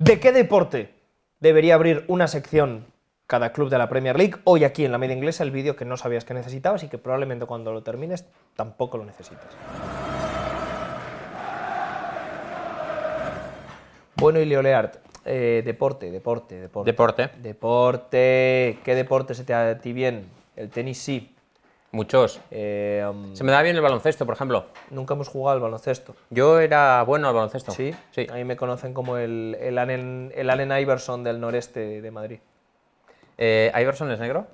¿De qué deporte debería abrir una sección cada club de la Premier League? Hoy aquí en la media inglesa el vídeo que no sabías que necesitabas y que probablemente cuando lo termines tampoco lo necesitas. Bueno, y eh, deporte, deporte, deporte. Deporte. Deporte. ¿Qué deporte se te da a ti bien? El tenis sí, Muchos. Eh, um, Se me da bien el baloncesto, por ejemplo. Nunca hemos jugado al baloncesto. Yo era bueno al baloncesto. Sí, sí. A mí me conocen como el, el, Allen, el Iverson del noreste de Madrid. Eh, ¿Iverson es negro?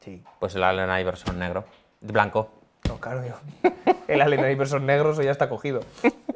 Sí. Pues el Allen Iverson negro. Blanco. No, claro, El Allen Iverson negro, eso ya está cogido.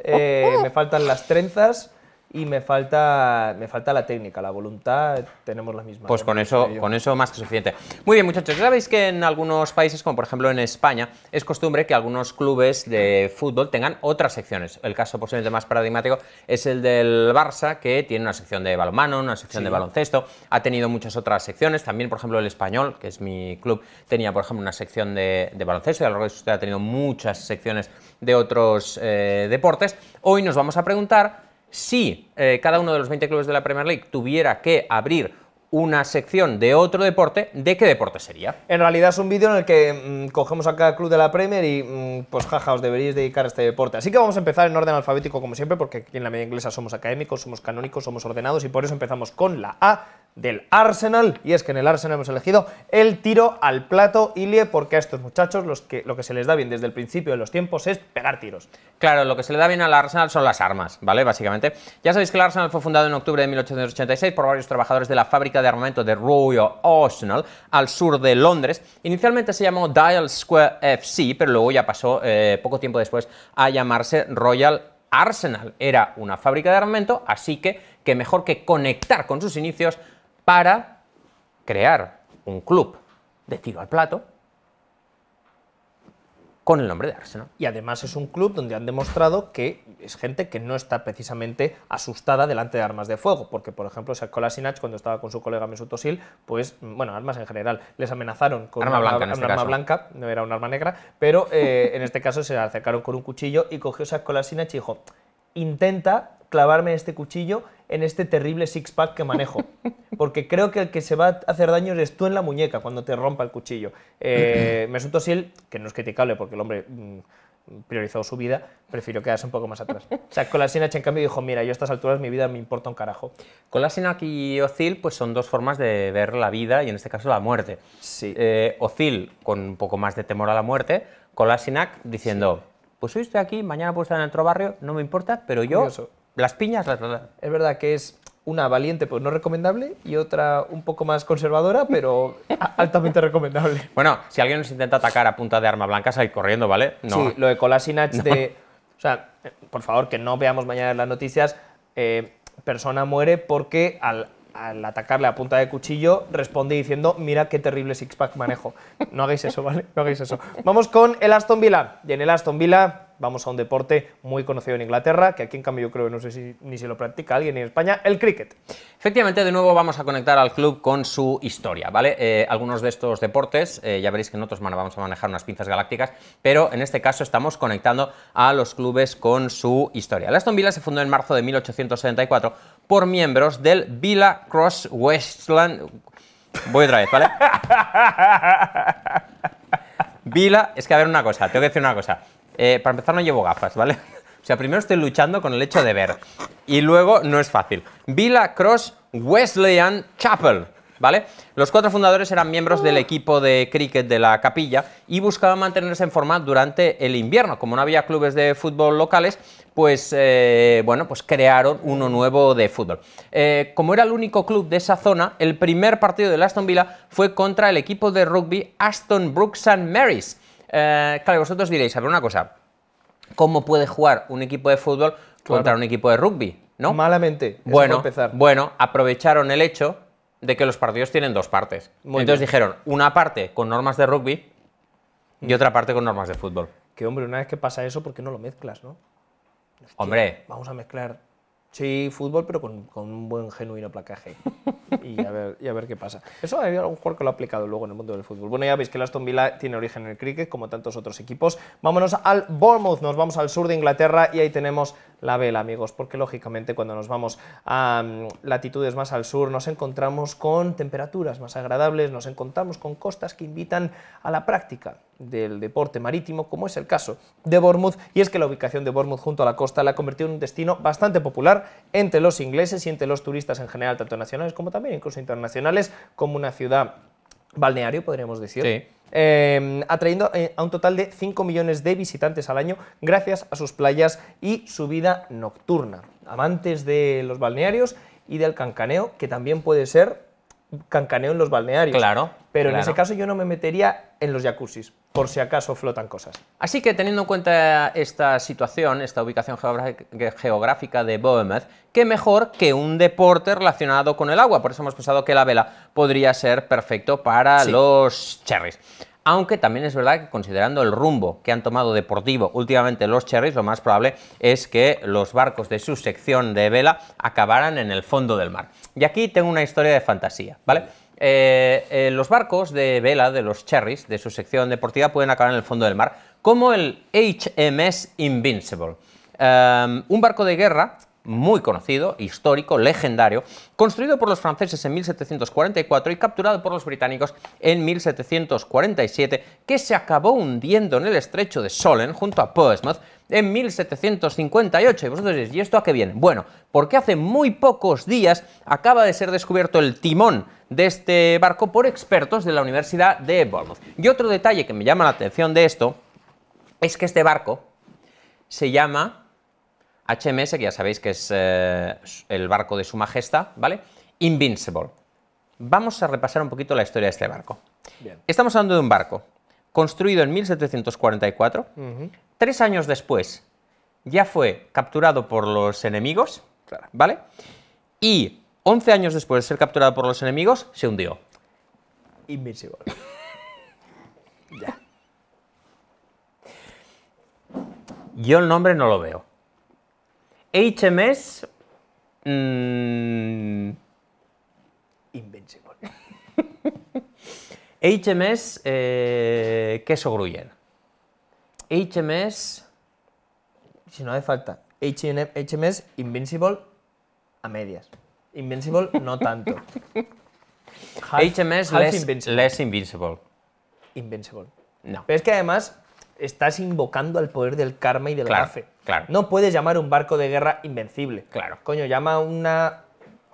Eh, me faltan las trenzas y me falta, me falta la técnica, la voluntad, tenemos las mismas. Pues con eso, con eso más que suficiente. Muy bien, muchachos, sabéis que en algunos países, como por ejemplo en España, es costumbre que algunos clubes de fútbol tengan otras secciones. El caso posiblemente más paradigmático es el del Barça, que tiene una sección de balonmano, una sección de baloncesto, ha tenido muchas otras secciones, también por ejemplo el Español, que es mi club, tenía por ejemplo una sección de, baloncesto y a lo largo de usted ha tenido muchas secciones de otros eh, deportes. Hoy nos vamos a preguntar si eh, cada uno de los 20 clubes de la Premier League tuviera que abrir una sección de otro deporte, ¿de qué deporte sería? En realidad es un vídeo en el que mm, cogemos a cada club de la Premier y mm, pues jaja, os deberíais dedicar a este deporte. Así que vamos a empezar en orden alfabético como siempre, porque aquí en la media inglesa somos académicos, somos canónicos, somos ordenados y por eso empezamos con la A del Arsenal, y es que en el Arsenal hemos elegido el tiro al plato Ilie, porque a estos muchachos los que, lo que se les da bien desde el principio de los tiempos es pegar tiros. Claro, lo que se le da bien al Arsenal son las armas, ¿vale? Básicamente. Ya sabéis que el Arsenal fue fundado en octubre de 1886 por varios trabajadores de la fábrica de armamento de Royal Arsenal, al sur de Londres. Inicialmente se llamó Dial Square FC, pero luego ya pasó eh, poco tiempo después a llamarse Royal Arsenal. Era una fábrica de armamento, así que que mejor que conectar con sus inicios para crear un club de tiro al plato con el nombre de Arsenal. Y además es un club donde han demostrado que es gente que no está precisamente asustada delante de armas de fuego, porque por ejemplo Sinach cuando estaba con su colega Mesut Özil, pues bueno, armas en general, les amenazaron con una, blanca, arma este blanca, no era un arma negra, pero eh, en este caso se acercaron con un cuchillo y cogió Sinach y dijo, intenta clavarme este cuchillo en este terrible six-pack que manejo. Porque creo que el que se va a hacer daño eres tú en la muñeca cuando te rompa el cuchillo. Eh, me si él, que no es criticable porque el hombre mm, priorizó su vida, prefirió quedarse un poco más atrás. O sea, Colasinac, en cambio dijo, mira, yo a estas alturas mi vida me importa un carajo. sinac y Ozil pues son dos formas de ver la vida y en este caso la muerte. Sí. Eh, Ozil con un poco más de temor a la muerte, sinac diciendo pues hoy estoy aquí, mañana puedo estar en otro barrio, no me importa, pero yo las piñas las, verdad. Es verdad que es una valiente, pues no recomendable, y otra un poco más conservadora, pero altamente recomendable. Bueno, si alguien nos intenta atacar a punta de arma blanca, salir corriendo, ¿vale? No. Sí, lo de Colasinach de... O sea, eh, por favor, que no veamos mañana en las noticias, eh, persona muere porque al al atacarle a punta de cuchillo, responde diciendo, mira qué terrible six-pack manejo. No hagáis eso, ¿vale? No hagáis eso. Vamos con el Aston Villa. Y en el Aston Villa vamos a un deporte muy conocido en Inglaterra, que aquí en cambio yo creo que no sé si ni si lo practica alguien en España, el cricket. Efectivamente, de nuevo vamos a conectar al club con su historia, ¿vale? Eh, algunos de estos deportes, eh, ya veréis que en otros vamos a manejar unas pinzas galácticas, pero en este caso estamos conectando a los clubes con su historia. La Aston Villa se fundó en marzo de 1874 por miembros del Villa Cross Westland... Voy otra vez, ¿vale? Villa, es que a ver una cosa, tengo que decir una cosa. Eh, para empezar no llevo gafas, ¿vale? o sea, primero estoy luchando con el hecho de ver. Y luego no es fácil. Villa Cross Wesleyan Chapel. ¿Vale? Los cuatro fundadores eran miembros del equipo de cricket de la capilla y buscaban mantenerse en forma durante el invierno. Como no había clubes de fútbol locales, pues, eh, bueno, pues crearon uno nuevo de fútbol. Eh, como era el único club de esa zona, el primer partido del Aston Villa fue contra el equipo de rugby Aston Brooks St. Mary's eh, claro, vosotros diréis, a ver una cosa, ¿cómo puede jugar un equipo de fútbol contra un equipo de rugby? ¿no? Malamente. Bueno, empezar. bueno, aprovecharon el hecho de que los partidos tienen dos partes. Entonces dijeron, una parte con normas de rugby y mm. otra parte con normas de fútbol. Que hombre, una vez que pasa eso, ¿por qué no lo mezclas, no? hombre. Vamos a mezclar Sí, fútbol, pero con, un buen genuino placaje. y, a ver, y a ver qué pasa. Eso hay algún jugador que lo ha aplicado luego en el mundo del fútbol. Bueno, ya veis que el Aston Villa tiene origen en el cricket, como tantos otros equipos. Vámonos al Bournemouth, nos vamos al sur de Inglaterra y ahí tenemos la vela, amigos, porque lógicamente cuando nos vamos a mm, latitudes más al sur nos encontramos con temperaturas más agradables, nos encontramos con costas que invitan a la práctica del deporte marítimo, como es el caso de Bournemouth, y es que la ubicación de Bournemouth junto a la costa la ha convertido en un destino bastante popular entre los ingleses y entre los turistas en general, tanto nacionales como también incluso internacionales, como una ciudad balneario, podríamos decir. Em, atrayendo eh, a un total de 5 millones de visitantes al año gracias a sus playas y su vida nocturna. Amantes de los balnearios y del cancaneo, que también puede ser cancaneo en los balnearios. Claro. Pero en ese caso yo no me metería en los jacuzzis, por si acaso flotan cosas. Así que teniendo en cuenta esta situación, esta ubicación geográfica de Bohemond, qué mejor que un deporte relacionado con el agua. Por eso hemos pensado que la vela podría ser perfecto para los cherries aunque también es verdad que considerando el rumbo que han tomado deportivo últimamente los Cherries, lo más probable es que los barcos de su sección de vela acabaran en el fondo del mar. Y aquí tengo una historia de fantasía, ¿vale? Eh, eh, los barcos de vela de los Cherries, de su sección deportiva, pueden acabar en el fondo del mar, como el HMS Invincible. Em, un barco de guerra muy conocido, histórico, legendario, construido por los franceses en 1744 y capturado por los británicos en 1747, que se acabó hundiendo en el estrecho de Solen junto a Portsmouth en 1758. Y vosotros ¿y esto a qué viene? Bueno, porque hace muy pocos días acaba de ser descubierto el timón de este barco por expertos de la Universidad de Bournemouth. Y otro detalle que me llama la atención de esto es que este barco se llama HMS, que ya sabéis que es eh, el barco de su majestad, ¿vale? Invincible. Vamos a repasar un poquito la historia de este barco. Estamos hablando de un barco construido en 1744. Tres años después ya fue capturado por los enemigos, ¿vale? Y 11 años después de ser capturado por los enemigos, se hundió. Invincible. ya. Yo el nombre no lo veo. HMS... Mmm, invincible. HMS eh, queso gruyer. HMS... Si no hace falta. HMS Invincible a medias. Invincible no tanto. Half, HMS half less, invincible. less Invincible. Invincible. No. Pero es que además estás invocando al poder del karma y del claro. gafe. No puedes llamar un barco de guerra invencible. Claro. Coño, llama una,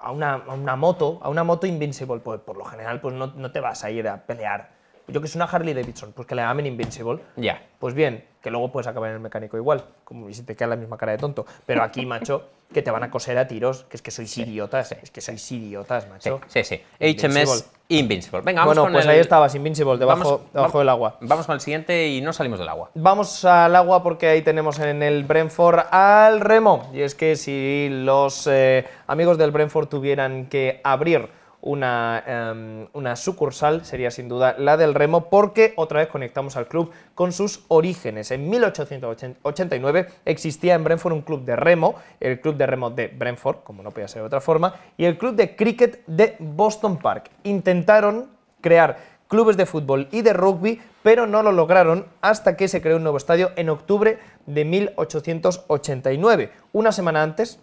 a, una, a una moto, a una moto invincible. Pues por lo general, pues no te vas a ir a pelear yo que es una Harley Davidson, pues que la llamen Invincible. Ya. Pues bien, que luego puedes acabar en el mecánico igual, como si te queda la misma cara de tonto. Pero aquí, macho, que te van a coser a tiros, que es que sois idiotas, es que sois idiotas, macho. Sí, sí. HMS Invincible. Venga, vamos bueno, pues ahí estabas, Invincible, debajo, del agua. Vamos con el siguiente y no salimos del agua. Vamos al agua porque ahí tenemos en el Brentford al remo. Y es que si los eh, amigos del Brentford tuvieran que abrir Em, una, sucursal sería sin duda la del Remo, porque otra vez conectamos al club con sus orígenes. En 1889 existía en Brentford un club de remo, el club de remo de Brentford, como no podía ser de otra forma, y el club de cricket de Boston Park. Intentaron crear clubes de fútbol y de rugby, pero no lo lograron hasta que se creó un nuevo estadio en octubre de 1889. Una semana antes,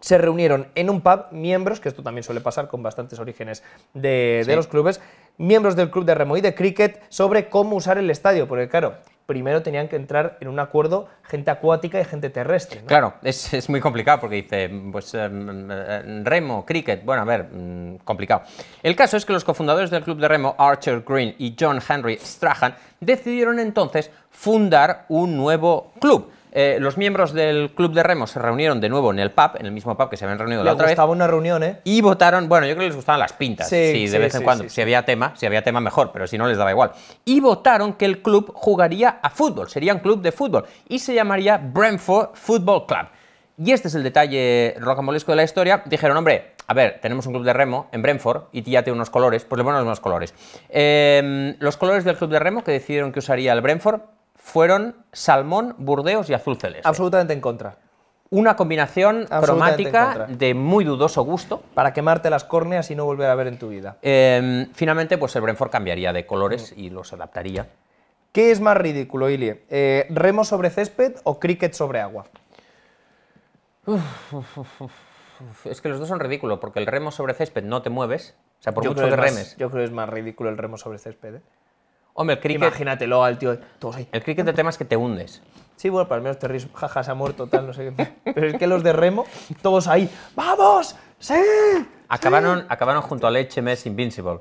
se reunieron en un pub miembros, que esto también suele pasar con bastantes orígenes de, los clubes, miembros del club de remo y de cricket sobre cómo usar el estadio, porque claro, primero tenían que entrar en un acuerdo gente acuática y gente terrestre. Claro, es, muy complicado porque dice, pues em, em, em, remo, cricket, bueno, a ver, mm, complicado. El caso es que los cofundadores del club de remo, Archer Green y John Henry Strahan, decidieron entonces fundar un nuevo club eh, los miembros del club de Remo se reunieron de nuevo en el pub, en el mismo pub que se habían reunido la otra vez. Estaba una reunión, ¿eh? Y votaron, bueno, yo creo que les gustaban las pintas, sí, de vez en cuando. Si había tema, si había tema mejor, pero si no les daba igual. Y votaron que el club jugaría a fútbol, sería un club de fútbol y se llamaría Brentford Football Club. Y este es el detalle rocambolesco de la historia. Dijeron, hombre, a ver, tenemos un club de remo en Brentford y ya tiene unos colores, pues le ponemos unos colores. Em, los colores del club de remo que decidieron que usaría el Brentford fueron salmón, burdeos y azul celeste. Absolutamente en contra. Una combinación cromática de muy dudoso gusto. Para quemarte las córneas y no volver a ver en tu vida. Eh, finalmente, pues el Brentford cambiaría de colores mm. y los adaptaría. ¿Qué es más ridículo, Ilie? Eh, ¿Remo sobre césped o cricket sobre agua? es que los dos son ridículos, porque el remo sobre césped no te mueves. O sea, por mucho que remes. yo creo que es más ridículo el remo sobre césped. ¿eh? Hombre, el cricket... Imagínatelo al tío, todos ahí. El cricket el temas es que te hundes. Sí, bueno, para el menos te ríes, jaja, se ha muerto, tal, no sé qué. Pero es que los de remo, todos ahí, ¡vamos! ¡Sí! Acabaron, sí. acabaron junto al HMS Invincible.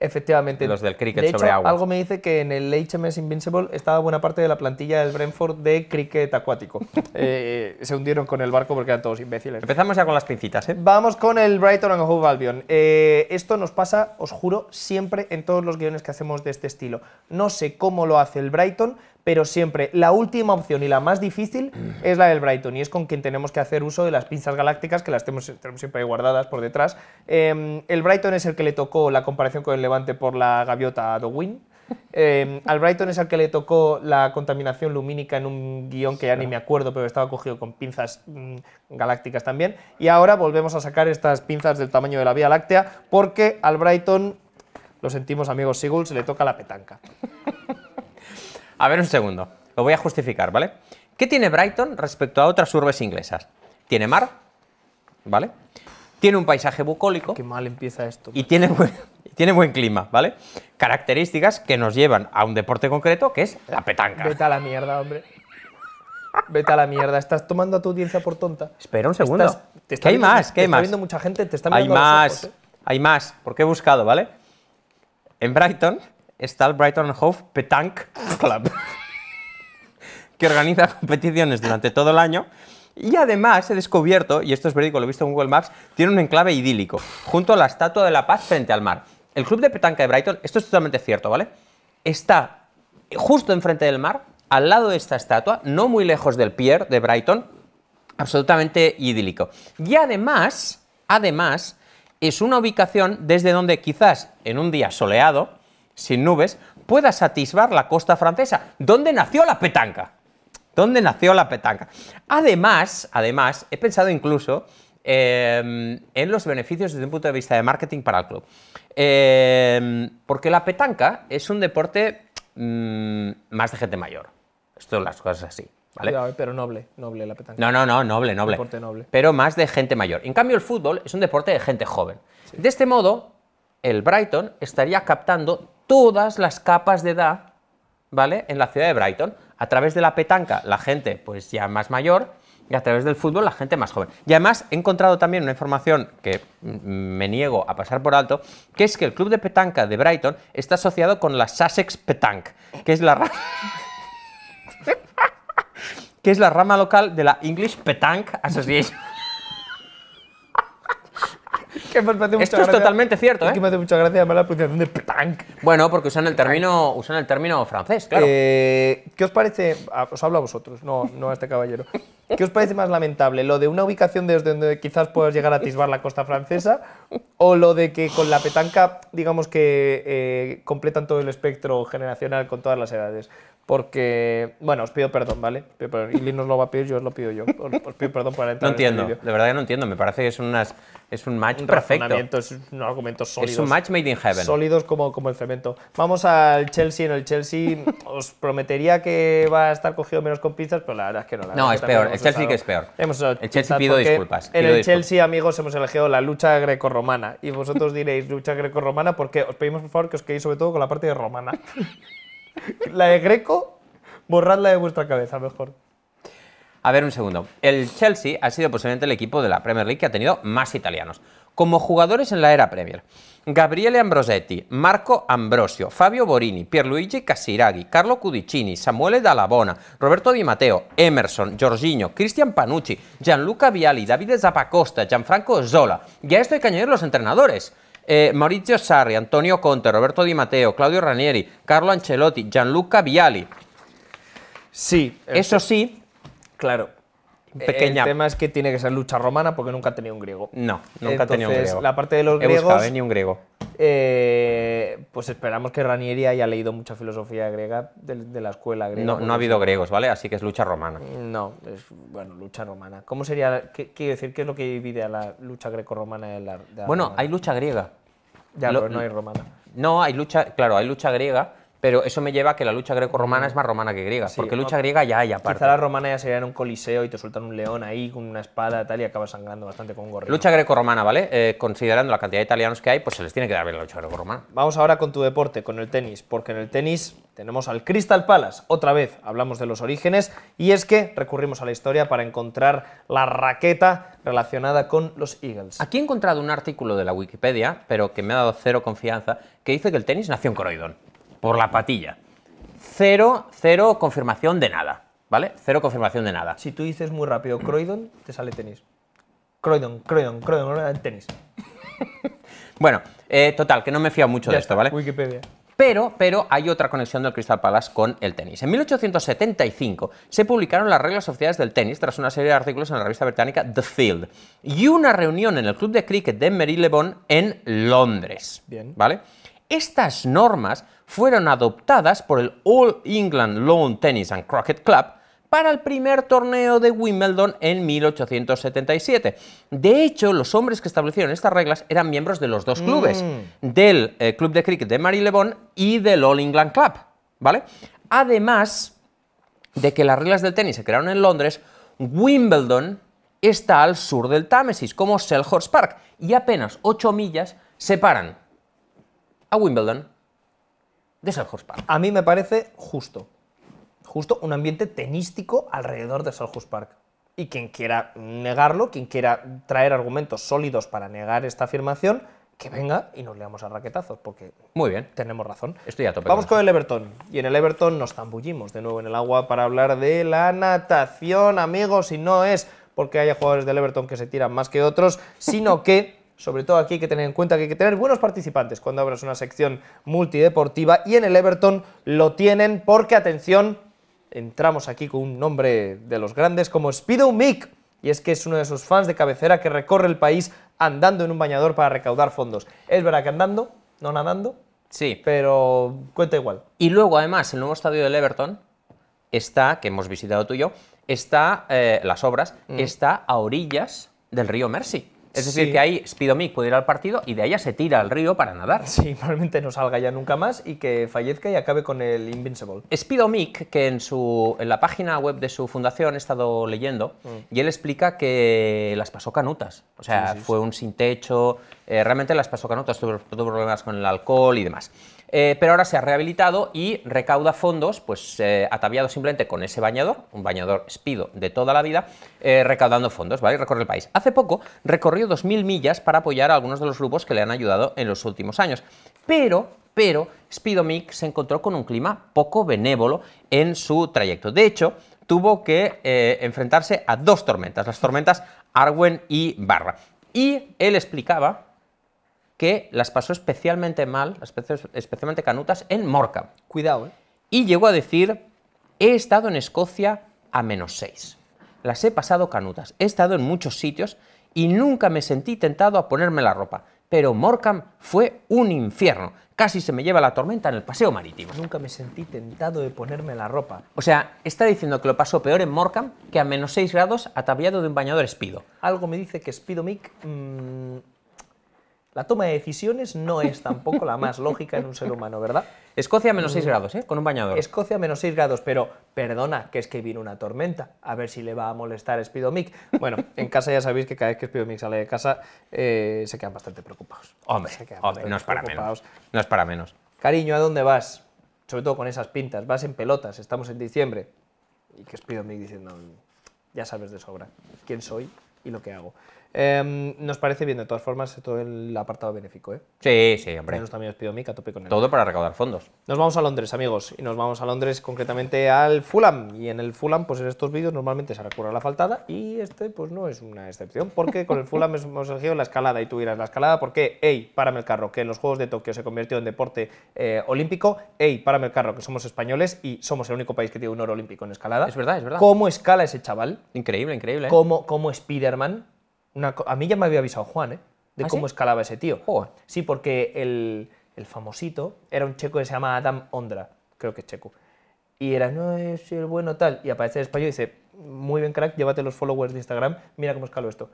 Efectivamente. Los del cricket sobre agua. Algo me dice que en el HMS Invincible estaba buena parte de la plantilla del Brentford de cricket acuático. Eh, se hundieron con el barco porque eran todos imbéciles. Empezamos ya con las pincitas. ¿eh? Vamos con el Brighton and Hove Albion. Eh, esto nos pasa, os juro, siempre en todos los guiones que hacemos de este estilo. No sé cómo lo hace el Brighton, pero siempre la última opción y la más difícil mm. es la del Brighton y es con quien tenemos que hacer uso de las pinzas galácticas que las tenemos, siempre ahí guardadas por detrás. Em, el Brighton es el que le tocó la comparación con el Levante por la gaviota a Dowin. Em, al Brighton es al que le tocó la contaminación lumínica en un guión que ya ni me acuerdo, pero estaba cogido con pinzas mm, galácticas también. Y ahora volvemos a sacar estas pinzas del tamaño de la Vía Láctea, porque al Brighton, lo sentimos amigos Seagulls, le toca la petanca. A ver un segundo, lo voy a justificar, ¿vale? ¿Qué tiene Brighton respecto a otras urbes inglesas? Tiene mar, ¿vale? Tiene un paisaje bucólico. Qué mal empieza esto. Y tiene buen, tiene buen clima, ¿vale? Características que nos llevan a un deporte concreto que es la petanca. Vete a la mierda, hombre. Vete a la mierda, estás tomando a tu audiencia por tonta. Espera un segundo. ¿Qué hay más? ¿Qué hay más? Está viendo mucha gente, te está mirando Hay más, ¿eh? hay más, porque he buscado, ¿vale? En Brighton está el Brighton Hove Petanque Club, que organiza competiciones durante todo el año y además he descubierto, y esto es verídico, lo he visto en Google Maps, tiene un enclave idílico, junto a la Estatua de la Paz frente al mar. El club de petanca de Brighton, esto es totalmente cierto, ¿vale? Está justo enfrente del mar, al lado de esta estatua, no muy lejos del pier de Brighton, absolutamente idílico. Y además, además, es una ubicación desde donde quizás en un día soleado sin nubes pueda satisfar la costa francesa, ¿Dónde nació la petanca. ¿Dónde nació la petanca. Además, además, he pensado incluso em, en los beneficios desde un punto de vista de marketing para el club. Em, porque la petanca es un deporte mm, más de gente mayor. Esto las cosas así. ¿Vale? pero noble, noble la petanca. No, no, no, noble, noble. Deporte noble. Pero más de gente mayor. En cambio, el fútbol es un deporte de gente joven. De este modo, el Brighton estaría captando todas las capas de edad, ¿vale? En la ciudad de Brighton. A través de la petanca, la gente pues ya más mayor, y a través del fútbol, la gente más joven. Y además he encontrado también una información que mm, me niego a pasar por alto, que es que el club de petanca de Brighton está asociado con la Sussex Petanque, que es la... que es la rama local de la English Petanque Association. Esto es totalmente cierto, ¿eh? Que me hace mucha gracia llamar la pronunciación de petanque. Bueno, porque usan el término, usan el término francés, claro. Eh, ¿Qué os parece? Os hablo a vosotros, no, no a este caballero. ¿Qué os parece más lamentable? ¿Lo de una ubicación desde donde quizás puedas llegar a atisbar la costa francesa? ¿O lo de que con la petanca, digamos que eh, completan todo el espectro generacional con todas las edades? porque, bueno, os pido perdón, ¿vale? Y Lino nos lo va a pedir, yo os lo pido yo. Os, pido perdón por entrar No este entiendo, de verdad que no entiendo. Me parece que es, unas, es un match un perfecto. Es un argumento sólido. Es un match made in heaven. Sólidos como, como el cemento. Vamos al Chelsea. En el Chelsea os prometería que va a estar cogido menos con pizzas, pero la verdad es que no. La no, es peor. El Chelsea que es peor. el Chelsea pido disculpas. en el Chelsea, amigos, hemos elegido la lucha grecorromana. Y vosotros diréis lucha grecorromana porque os pedimos, por favor, que os quedéis sobre todo con la parte de romana. La de Greco, borradla de vuestra cabeza, mejor. A ver un segundo. El Chelsea ha sido posiblemente el equipo de la Premier League que ha tenido más italianos. Como jugadores en la era Premier, Gabriele Ambrosetti, Marco Ambrosio, Fabio Borini, Pierluigi Casiraghi, Carlo Cudicini, Samuele Dalabona, Roberto Di Matteo, Emerson, Giorgino, Cristian Panucci, Gianluca Viali, Davide Zapacosta, Gianfranco Zola. Y a esto hay que añadir los entrenadores. Eh, Maurizio Sarri, Antonio Conte, Roberto Di Matteo, Claudio Ranieri, Carlo Ancelotti, Gianluca Viali. Sí. Eso este- sí. Claro. Eh, el tema es que tiene que ser lucha romana porque nunca ha tenido un griego. No, nunca ha tenido un griego. La parte de los griegos. No eh, ni un griego. Eh, pues esperamos que Ranieri haya leído mucha filosofía griega de, la escuela griega. No, ha habido griegos, ¿vale? Así que es lucha romana. No, es, bueno, lucha romana. ¿Cómo sería, qué, quiero decir, qué es lo que divide a la lucha greco-romana de la, Bueno, hay lucha griega. Ya, pero no hay romana. No, hay lucha, claro, hay lucha griega, pero eso me lleva a que la lucha greco-romana mm. es más romana que griega, porque lucha griega ya hay aparte. Quizá la romana ya sería en un coliseo y te sueltan un león ahí con una espada tal y acabas sangrando bastante con un gorrión. Lucha greco-romana, ¿vale? Eh, considerando la cantidad de italianos que hay, pues se les tiene que dar bien la lucha greco-romana. Vamos ahora con tu deporte, con el tenis, porque en el tenis tenemos al Crystal Palace. Otra vez hablamos de los orígenes y es que recurrimos a la historia para encontrar la raqueta relacionada con los Eagles. Aquí he encontrado un artículo de la Wikipedia, pero que me ha dado cero confianza, que dice que el tenis nació en Croydon por la patilla. Cero, cero confirmación de nada, ¿vale? Cero confirmación de nada. Si tú dices muy rápido Croydon, te sale tenis. Croydon, Croydon, Croydon, tenis. bueno, eh, total, que no me fío mucho de esto, ¿vale? Wikipedia. Pero, pero hay otra conexión del Crystal Palace con el tenis. En 1875 se publicaron las reglas sociales del tenis tras una serie de artículos en la revista británica The Field y una reunión en el club de cricket de Marylebone en Londres. Bien. ¿Vale? Estas normas fueron adoptadas por el All England Lawn Tennis and Croquet Club para el primer torneo de Wimbledon en 1877. De hecho, los hombres que establecieron estas reglas eran miembros de los dos clubes, mm. del eh, Club de Cricket de Marylebone y del All England Club, ¿vale? Además de que las reglas del tenis se crearon en Londres, Wimbledon está al sur del Támesis, como Selhurst Park, y apenas 8 millas separan a Wimbledon Park. A mí me parece justo. Justo un ambiente tenístico alrededor de Selhurst Park. Y quien quiera negarlo, quien quiera traer argumentos sólidos para negar esta afirmación, que venga y nos leamos a raquetazos, porque Muy bien. tenemos razón. Vamos con, el Everton. Y en el Everton nos zambullimos de nuevo en el agua para hablar de la natación, amigos, y no es porque haya jugadores del Everton que se tiran más que otros, sino que sobre todo aquí hay que tener en cuenta que hay que tener buenos participantes cuando abras una sección multideportiva y en el Everton lo tienen porque, atención, entramos aquí con un nombre de los grandes como Speedo Mick. Y es que es uno de esos fans de cabecera que recorre el país andando en un bañador para recaudar fondos. Es verdad que andando, no nadando. Sí. Pero cuenta igual. Y luego, además, el nuevo estadio del Everton está, que hemos visitado tú y yo, está, eh, las obras, mm. está a orillas del río Mercy. Es decir, que ahí Spidomic puede ir al partido y de allá se tira al río para nadar. Sí, probablemente no salga ya nunca más y que fallezca y acabe con el Invincible. Spidomic, que en, su, en la página web de su fundación he estado leyendo, mm. y él explica que las pasó canutas. O sea, fue un sin techo, eh, realmente las pasó tuvo, tuvo problemas con el alcohol y demás. Eh, pero ahora se ha rehabilitado y recauda fondos, pues eh, ataviado simplemente con ese bañador, un bañador Spido de toda la vida, recaudando fondos, ¿vale? Recorre el país. Hace poco recorrió 2.000 millas para apoyar a algunos de los grupos que le han ayudado en los últimos años. Pero, pero, Mick se encontró con un clima poco benévolo en su trayecto. De hecho, tuvo que enfrentarse a dos tormentas, las tormentas Arwen y Barra. Y él explicaba que las pasó especialmente mal, especialmente canutas, en Morecambe. Cuidado, ¿eh? Y llegó a decir, he estado en Escocia a menos seis, Las he pasado canutas. He estado en muchos sitios y nunca me sentí tentado a ponerme la ropa. Pero Morcam fue un infierno. Casi se me lleva la tormenta en el paseo marítimo. Nunca me sentí tentado de ponerme la ropa. O sea, está diciendo que lo pasó peor en Morcam que a menos 6 grados ataviado de un bañador espido. Algo me dice que Speedomic Mick mm, la toma de decisiones no es tampoco la más lógica en un ser humano, ¿verdad? Escocia menos 6 mm. grados, ¿eh? Con un bañador. Escocia menos 6 grados, pero perdona, que es que vino una tormenta. A ver si le va a molestar Spidomic. Bueno, en casa ya sabéis que cada vez que Spidomic sale de casa eh, se quedan bastante preocupados. Hombre, no es para menos. No es para menos. Cariño, ¿a dónde vas? Sobre todo con esas pintas. Vas en pelotas, estamos en diciembre. Y que Spidomic diciendo, ya sabes de sobra quién soy y lo que hago. Em, nos parece bien, de todas formas, todo el apartado benéfico. ¿eh? Sí, sí, hombre. también os pido mica, con Todo para recaudar fondos. Nos vamos a Londres, amigos, y nos vamos a Londres concretamente al Fulham. Y en el Fulham, pues en estos vídeos normalmente se recurre a la faltada y este pues no es una excepción, porque con el Fulham hemos elegido la escalada y tú la escalada porque, hey, párame el carro, que en los Juegos de Tokio se convirtió en deporte eh, olímpico, hey, párame el carro, que somos españoles y somos el único país que tiene un oro olímpico en escalada. Es verdad, es verdad. ¿Cómo escala ese chaval? Increíble, increíble. ¿eh? ¿Cómo, cómo Spiderman? a mí ya me había avisado Juan, ¿eh? De ¿Ah, cómo escalaba ese tío. Sí, porque el, famosito era un checo que se llama Adam Ondra, creo que es checo. Y era, no, es eh, el bueno tal. Y aparece el español y dice, muy bien, crack, llévate los followers de Instagram, mira cómo escaló esto.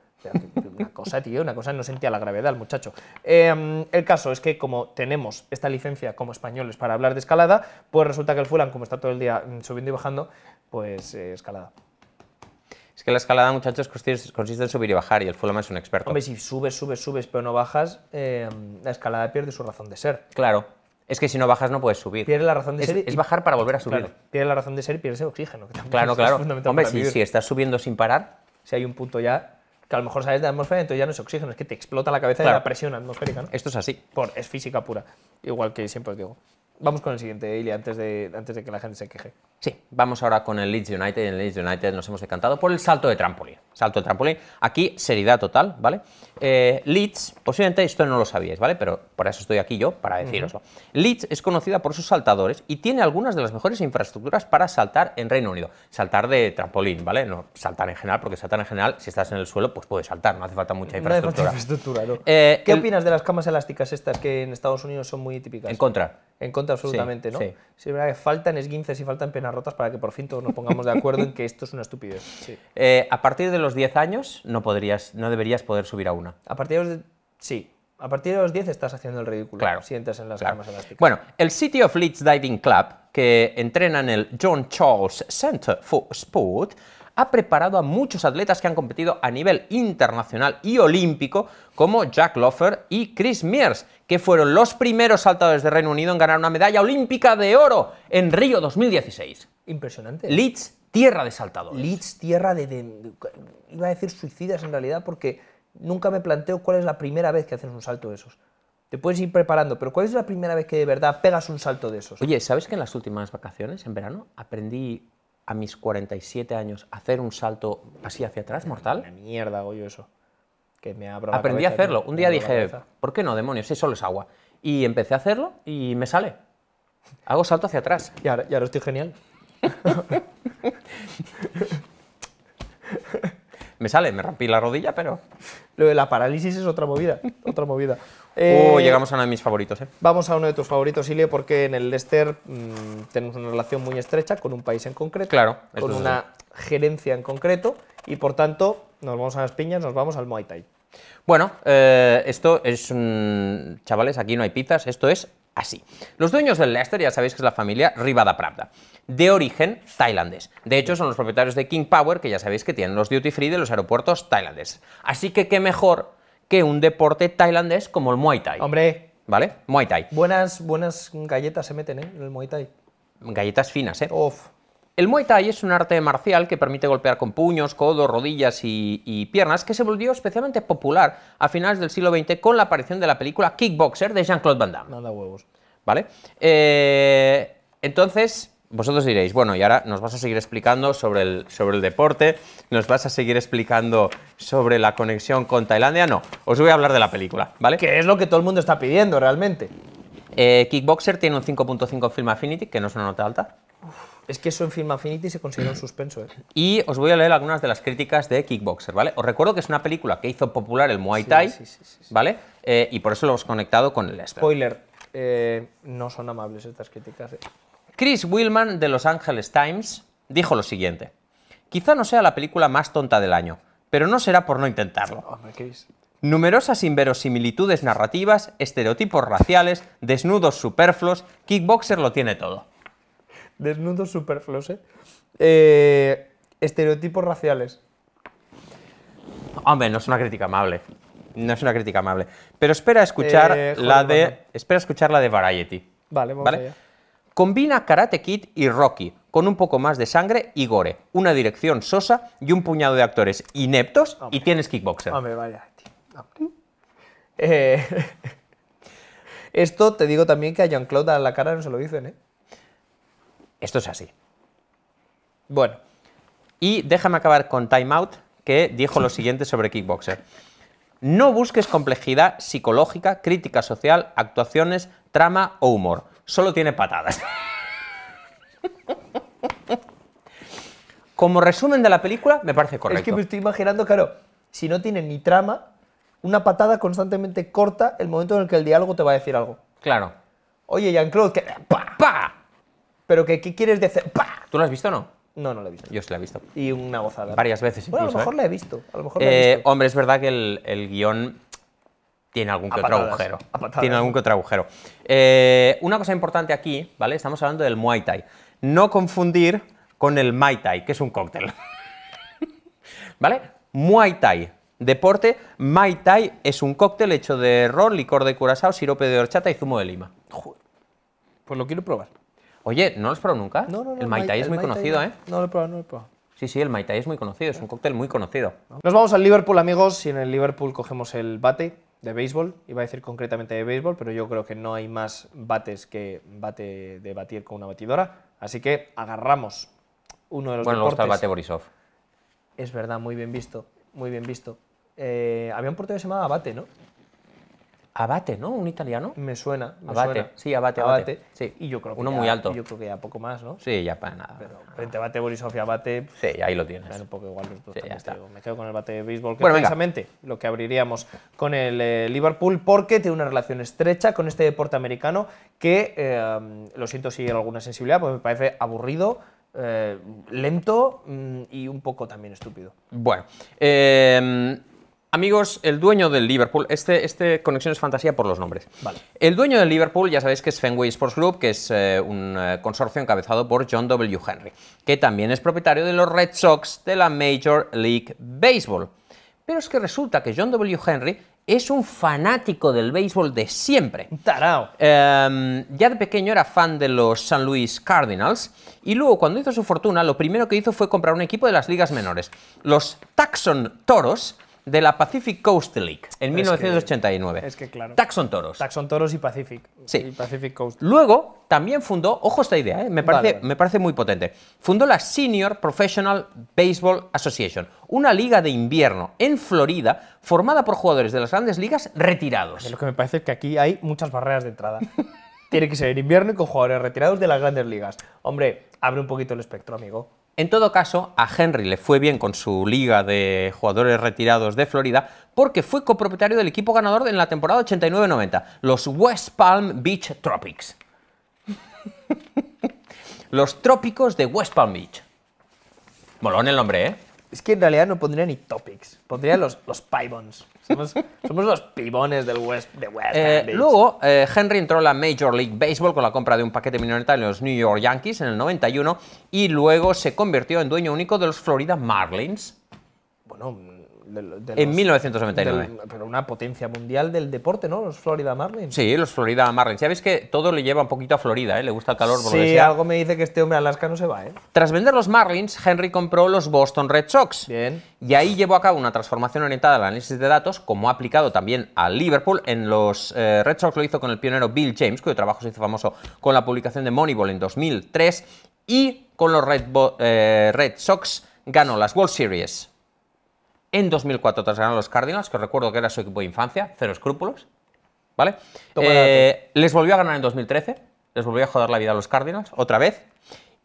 Una cosa, tío, una cosa, no sentía la gravedad el muchacho. Em, el caso es que como tenemos esta licencia como españoles para hablar de escalada, pues resulta que el Fulan, como está todo el día mm, subiendo y bajando, pues eh, escalada. Es que la escalada, muchachos, consiste en subir y bajar y el Fulham es un experto. Hombre, si subes, subes, subes, pero no bajas, eh, la escalada pierde su razón de ser. Claro. Es que si no bajas no puedes subir. Pierde la razón de ser. es bajar para volver a subir. Claro, pierde la razón de ser y pierde ese oxígeno. claro, claro. Hombre, si, estás subiendo sin parar. Si hay un punto ya que a lo mejor sabes de la atmósfera, entonces ya no es oxígeno, es que te explota la cabeza de la presión atmosférica. Esto es así. Por, es física pura, igual que siempre os digo. Vamos con el siguiente, Ili, antes de, antes de que la gente se queje. Sí, vamos ahora con el Leeds United. En el Leeds United nos hemos decantado por el salto de trampolín. Salto de trampolín. Aquí, seriedad total, ¿vale? Eh, Leeds, posiblemente esto no lo sabíais, ¿vale? Pero por eso estoy aquí yo, para deciroslo. Leeds es conocida por sus saltadores y tiene algunas de las mejores infraestructuras para saltar en Reino Unido. Saltar de trampolín, ¿vale? No saltar en general, porque saltar en general, si estás en el suelo, pues puedes saltar, no hace falta mucha infraestructura. Eh, ¿Qué opinas de las camas elásticas estas que en Estados Unidos son muy típicas? En contra en contra absolutamente, ¿no? Sí. sí. es verdad que faltan esguinces y faltan rotas para que por fin todos nos pongamos de acuerdo en que esto es una estupidez. Sí. Eh, a partir de los 10 años no, podrías, no deberías poder subir a una. A partir de los... Sí. A partir de los 10 estás haciendo el ridículo. Claro. Si en las claro. elásticas. Bueno, el City of Leeds Diving Club, que entrena en el John Charles Center for Sport, ha preparado a muchos atletas que han competido a nivel internacional y olímpico, como Jack Loffer y Chris Mears, que fueron los primeros saltadores de Reino Unido en ganar una medalla olímpica de oro en Río 2016. Impresionante. Leeds, tierra de saltadores. Leeds, tierra de, de iba a decir suicidas en realidad, porque nunca me planteo cuál es la primera vez que haces un salto de esos. Te puedes ir preparando, pero ¿cuál es la primera vez que de verdad pegas un salto de esos? Oye, ¿sabes que en las últimas vacaciones, en verano, aprendí a mis 47 años hacer un salto así hacia atrás, mortal? La mierda, oye, eso. Que me Aprendí a hacerlo. Un día dije, ¿por qué no, demonios? Eso solo es agua. Y empecé a hacerlo y me sale. Hago salto hacia atrás. Y ahora, y ahora estoy genial. me sale, me rompí la rodilla, pero... Lo de la parálisis es otra movida, otra movida. Eh, llegamos a uno de mis favoritos. ¿eh? Vamos a uno de tus favoritos, Ilio, porque en el Leicester mm, tenemos una relación muy estrecha con un país en concreto, con una gerencia en concreto, y por tanto nos vamos a las piñas, nos vamos al Muay Thai. Bueno, eh, esto es un... Chavales, aquí no hay pizzas, esto es así. Los dueños del Leicester, ya sabéis que es la familia Rivada Pravda, de origen tailandés. De hecho, son los propietarios de King Power, que ya sabéis que tienen los duty free de los aeropuertos tailandeses. Así que qué mejor que un deporte tailandés como el Muay Thai. Hombre. ¿Vale? Muay Thai. Buenas, buenas galletas se meten ¿eh? en el Muay Thai. Galletas finas, ¿eh? Uf. El Muay Thai es un arte marcial que permite golpear con puños, codos, rodillas y, piernas, que se volvió especialmente popular a finales del siglo XX con la aparición de la película Kickboxer de Jean-Claude Van Damme. Nada huevos. ¿Vale? Eh, entonces, vosotros diréis, bueno, y ahora nos vas a seguir explicando sobre el, sobre el deporte, nos vas a seguir explicando sobre la conexión con Tailandia. No, os voy a hablar de la película, ¿vale? Que es lo que todo el mundo está pidiendo realmente. Eh, Kickboxer tiene un 5.5 en Film Affinity, que no es una nota alta. es que eso en Film Affinity se considera un suspenso. ¿eh? Y os voy a leer algunas de las críticas de Kickboxer, ¿vale? Os recuerdo que es una película que hizo popular el Muay Thai, ¿vale? Eh, y por eso lo hemos conectado con el... Spoiler, eh, no son amables estas críticas. Chris Willman de Los Angeles Times dijo lo siguiente. Quizá no sea la película más tonta del año, pero no será por no intentarlo. Numerosas inverosimilitudes narrativas, estereotipos raciales, desnudos superfluos, Kickboxer lo tiene todo. Desnudos superfluos, ¿eh? ¿eh? estereotipos raciales. Hombre, no es una crítica amable. No es una crítica amable. Pero espera escuchar eh, la de. Espera escuchar la de Variety. Vale, vamos ¿vale? Combina Karate Kid y Rocky, con un poco más de sangre y gore, una dirección sosa y un puñado de actores ineptos y tienes kickboxer. Hombre, vaya. Eh, esto te digo también que a Jean-Claude a la cara no se lo dicen, ¿eh? Esto es así. Bueno. Y déjame acabar con Time Out, que dijo lo siguiente sobre Kickboxer. No busques complejidad psicológica, crítica social, actuaciones, trama o humor solo tiene patadas. Como resumen de la película, me parece correcto. Es que me estoy imaginando, claro, si no tiene ni trama, una patada constantemente corta el momento en el que el diálogo te va a decir algo. Claro. Oye, Jean-Claude, que... ¡Pa! Pero que, ¿qué quieres decir? ¿Tú lo has visto o no? No, no lo he visto. Yo sí lo he visto. Y una gozada. Varias veces Bueno, a lo ¿eh? mejor la he visto. lo mejor he visto. Hombre, es verdad que el, el guión tiene algún que otro agujero. Tiene eh, algún que otro agujero. una cosa importante aquí, ¿vale? Estamos hablando del Muay Thai. No confundir con el Mai Thai, que es un cóctel. ¿Vale? Muay Thai, deporte. Mai Thai es un cóctel hecho de ron, licor de curazao, sirope de horchata y zumo de lima. Pues lo quiero probar. Oye, ¿no lo has probado nunca? No, no, no. El Mai Thai es muy conocido, ¿eh? No lo he probado, no lo he probado. Sí, sí, el Mai Thai es muy conocido, es un cóctel muy conocido. Nos vamos al Liverpool, amigos, y en el Liverpool cogemos el bate, de béisbol, iba a decir concretamente de béisbol, pero yo creo que no hay más bates que bate de batir con una batidora, así que agarramos uno de los bueno, deportes. Bueno, el bate Borisov. Es verdad, muy bien visto, muy bien visto. Eh, había un portero que se llamaba Bate, ¿no? Abate, ¿no? ¿Un italiano? Me suena. abate, sí, abate, abate, Sí. Y yo creo que Uno muy alto. Yo creo que ya poco más, ¿no? Sí, ya para nada. Pero frente a bate Borisov y abate. Pues, sí, ahí lo tienes. un igual me quedo con el bate de béisbol, que precisamente lo que abriríamos con el eh, Liverpool, porque tiene una relación estrecha con este deporte americano que, eh, lo siento si hay alguna sensibilidad, pues me parece aburrido. Eh, lento mm, y un poco también estúpido. Bueno, eh, Amigos, el dueño del Liverpool, este, este conexión es fantasía por los nombres. El dueño del Liverpool, ya sabéis que es Fenway Sports Club, que es eh, un eh, consorcio encabezado por John W. Henry, que también es propietario de los Red Sox de la Major League Baseball. Pero es que resulta que John W. Henry es un fanático del béisbol de siempre. Tarao. Em, ya de pequeño era fan de los San Luis Cardinals y luego cuando hizo su fortuna lo primero que hizo fue comprar un equipo de las ligas menores, los Tucson Toros, de la Pacific Coast League en 1989. Es que, claro. Taxon Toros. Taxon Toros y Pacific. Y Pacific Coast. Luego también fundó, ojo esta idea, eh, me, parece, me parece muy potente. Fundó la Senior Professional Baseball Association, una liga de invierno en Florida formada por jugadores de las grandes ligas retirados. Lo que me parece es que aquí hay muchas barreras de entrada. Tiene que ser invierno y con jugadores retirados de las grandes ligas. Hombre, abre un poquito el espectro, amigo. En todo caso, a Henry le fue bien con su liga de jugadores retirados de Florida porque fue copropietario del equipo ganador en la temporada 89-90, los West Palm Beach Tropics. los Trópicos de West Palm Beach. Molón el nombre, ¿eh? Es que en realidad no pondría ni topics, pondría los, los pibons. Somos, los pibones del West, de West eh, Luego, eh, Henry entró en la Major League Baseball con la compra de un paquete minoritario en los New York Yankees en el 91 y luego se convirtió en dueño único de los Florida Marlins. Bueno, en 1999. pero una potencia mundial del deporte, ¿no? Los Florida Marlins. Sí, los Florida Marlins. Ya veis que todo le lleva un poquito a Florida, ¿eh? Le gusta el calor. sí, algo me dice que este hombre a Alaska no se va, ¿eh? Tras vender los Marlins, Henry compró los Boston Red Sox. Bien. Y ahí llevó a cabo una transformación orientada al análisis de datos, como ha aplicado también a Liverpool. En los eh, Red Sox lo hizo con el pionero Bill James, cuyo trabajo se hizo famoso con la publicación de Moneyball en 2003. Y con los eh, Red Sox ganó las World Series. En 2004 tras ganar los Cardinals, que recuerdo que era su equipo de infancia, cero escrúpulos, ¿vale? Eh, les volvió a ganar en 2013, les volvió a joder la vida a los Cardinals, otra vez.